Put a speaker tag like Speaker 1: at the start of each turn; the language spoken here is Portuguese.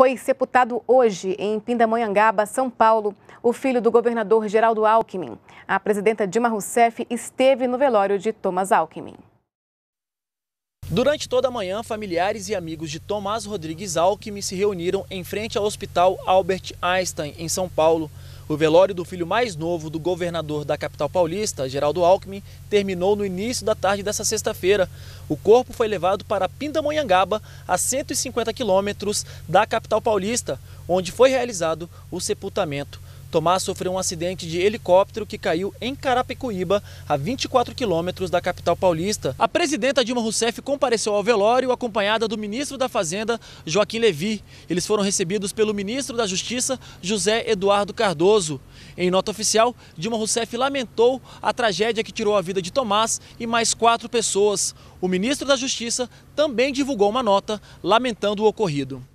Speaker 1: Foi sepultado hoje em Pindamonhangaba, São Paulo, o filho do governador Geraldo Alckmin. A presidenta Dilma Rousseff esteve no velório de Thomas Alckmin.
Speaker 2: Durante toda a manhã, familiares e amigos de Tomás Rodrigues Alckmin se reuniram em frente ao Hospital Albert Einstein, em São Paulo. O velório do filho mais novo do governador da capital paulista, Geraldo Alckmin, terminou no início da tarde dessa sexta-feira. O corpo foi levado para Pindamonhangaba, a 150 quilômetros da capital paulista, onde foi realizado o sepultamento. Tomás sofreu um acidente de helicóptero que caiu em Carapicuíba, a 24 quilômetros da capital paulista. A presidenta Dilma Rousseff compareceu ao velório acompanhada do ministro da Fazenda, Joaquim Levi. Eles foram recebidos pelo ministro da Justiça, José Eduardo Cardoso. Em nota oficial, Dilma Rousseff lamentou a tragédia que tirou a vida de Tomás e mais quatro pessoas. O ministro da Justiça também divulgou uma nota lamentando o ocorrido.